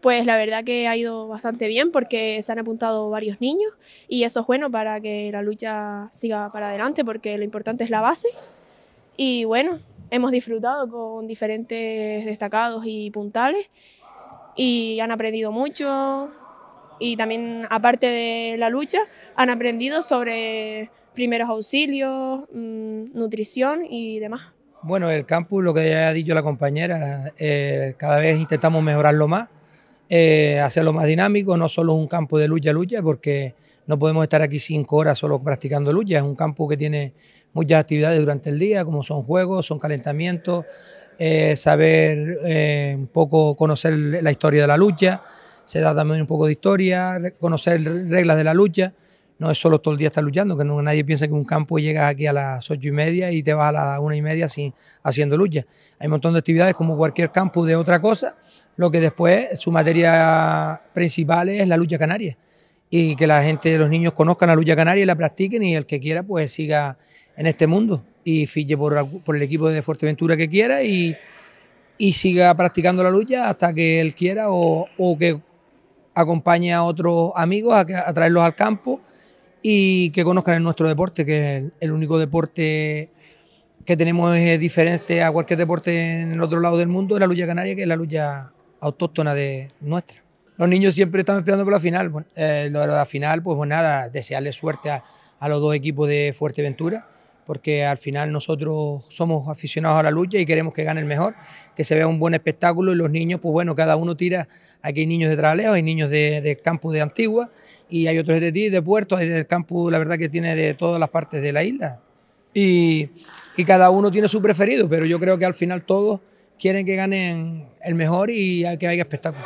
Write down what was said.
pues la verdad que ha ido bastante bien porque se han apuntado varios niños y eso es bueno para que la lucha siga para adelante porque lo importante es la base. Y bueno, hemos disfrutado con diferentes destacados y puntales y han aprendido mucho y también aparte de la lucha han aprendido sobre primeros auxilios, mm, nutrición y demás. Bueno, el campus, lo que ya ha dicho la compañera, eh, cada vez intentamos mejorarlo más eh, hacerlo más dinámico, no solo un campo de lucha-lucha, porque no podemos estar aquí cinco horas solo practicando lucha, es un campo que tiene muchas actividades durante el día, como son juegos, son calentamientos, eh, saber eh, un poco conocer la historia de la lucha, se da también un poco de historia, conocer reglas de la lucha no es solo todo el día estar luchando, que nadie piensa que un campo llegas aquí a las ocho y media y te vas a las una y media sin, haciendo lucha. Hay un montón de actividades como cualquier campo de otra cosa, lo que después su materia principal es la lucha canaria. Y que la gente, los niños conozcan la lucha canaria y la practiquen y el que quiera pues siga en este mundo y fije por, por el equipo de Fuerteventura que quiera y, y, siga practicando la lucha hasta que él quiera o, que acompañe a otros amigos a traerlos al campo y que conozcan nuestro deporte, que es el único deporte que tenemos eh, diferente a cualquier deporte en el otro lado del mundo, es la lucha canaria, que es la lucha autóctona de nuestra. Los niños siempre están esperando por la final. Bueno, eh, de la final, pues, pues, nada, desearle suerte a, a los dos equipos de Fuerteventura porque al final nosotros somos aficionados a la lucha y queremos que gane el mejor, que se vea un buen espectáculo y los niños, pues bueno, cada uno tira, aquí hay niños de Travalejo, hay niños de, de campus de Antigua y hay otros de de Puerto, hay del campus, la verdad que tiene de todas las partes de la isla. Y, cada uno tiene su preferido, pero yo creo que al final todos quieren que ganen el mejor y que haya espectáculo.